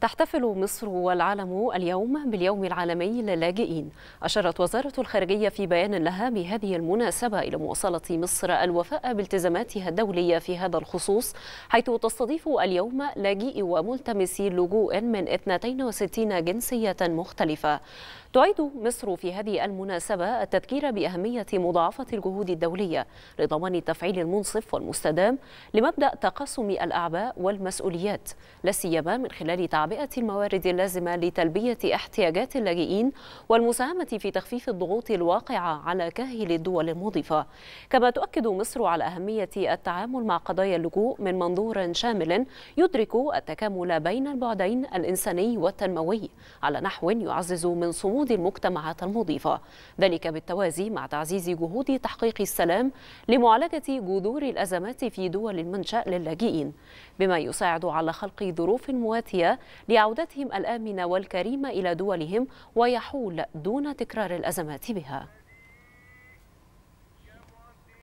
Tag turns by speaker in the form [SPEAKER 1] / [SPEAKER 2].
[SPEAKER 1] تحتفل مصر والعالم اليوم باليوم العالمي للاجئين أشارت وزارة الخارجية في بيان لها بهذه المناسبة إلى مواصلة مصر الوفاء بالتزاماتها الدولية في هذا الخصوص حيث تستضيف اليوم لاجئي وملتمسي لجوء من 62 جنسية مختلفة تعيد مصر في هذه المناسبة التذكير بأهمية مضاعفة الجهود الدولية لضمان التفعيل المنصف والمستدام لمبدأ تقاسم الأعباء والمسؤوليات لا سيما من خلال تعبير تعبئة الموارد اللازمة لتلبية احتياجات اللاجئين والمساهمة في تخفيف الضغوط الواقعة على كاهل الدول المضيفة كما تؤكد مصر على أهمية التعامل مع قضايا اللجوء من منظور شامل يدرك التكامل بين البعدين الإنساني والتنموي على نحو يعزز من صمود المجتمعات المضيفة ذلك بالتوازي مع تعزيز جهود تحقيق السلام لمعالجة جذور الأزمات في دول المنشأ للاجئين بما يساعد على خلق ظروف مواتية لعودتهم الآمنة والكريمة إلى دولهم ويحول دون تكرار الأزمات بها